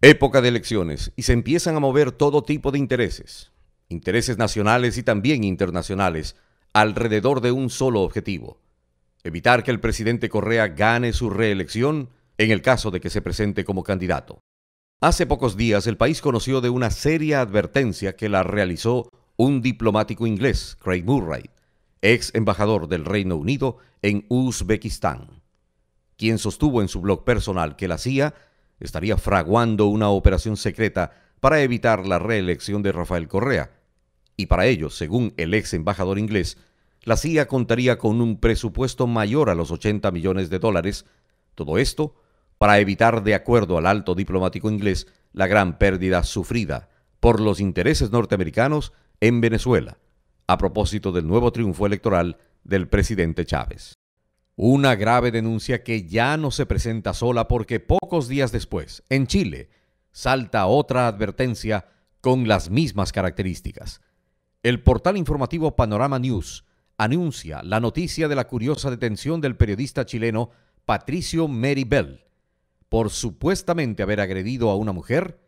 Época de elecciones y se empiezan a mover todo tipo de intereses, intereses nacionales y también internacionales, alrededor de un solo objetivo, evitar que el presidente Correa gane su reelección en el caso de que se presente como candidato. Hace pocos días el país conoció de una seria advertencia que la realizó un diplomático inglés, Craig Murray, ex embajador del Reino Unido en Uzbekistán, quien sostuvo en su blog personal que la CIA estaría fraguando una operación secreta para evitar la reelección de Rafael Correa. Y para ello, según el ex embajador inglés, la CIA contaría con un presupuesto mayor a los 80 millones de dólares, todo esto para evitar, de acuerdo al alto diplomático inglés, la gran pérdida sufrida por los intereses norteamericanos en Venezuela, a propósito del nuevo triunfo electoral del presidente Chávez. Una grave denuncia que ya no se presenta sola porque pocos días después, en Chile, salta otra advertencia con las mismas características. El portal informativo Panorama News anuncia la noticia de la curiosa detención del periodista chileno Patricio Bell por supuestamente haber agredido a una mujer.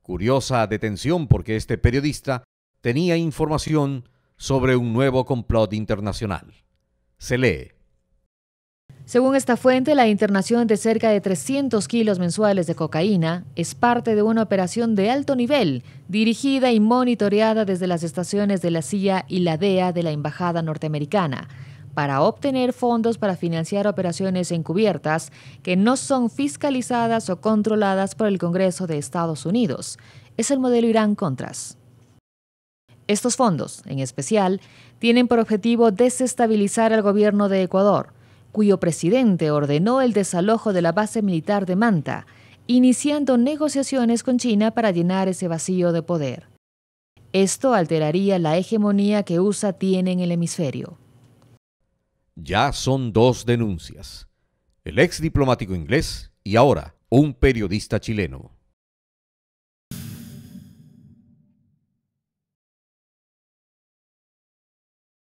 Curiosa detención porque este periodista tenía información sobre un nuevo complot internacional. Se lee, según esta fuente, la internación de cerca de 300 kilos mensuales de cocaína es parte de una operación de alto nivel, dirigida y monitoreada desde las estaciones de la CIA y la DEA de la Embajada norteamericana, para obtener fondos para financiar operaciones encubiertas que no son fiscalizadas o controladas por el Congreso de Estados Unidos. Es el modelo Irán-Contras. Estos fondos, en especial, tienen por objetivo desestabilizar al gobierno de Ecuador cuyo presidente ordenó el desalojo de la base militar de Manta, iniciando negociaciones con China para llenar ese vacío de poder. Esto alteraría la hegemonía que USA tiene en el hemisferio. Ya son dos denuncias. El ex diplomático inglés y ahora un periodista chileno.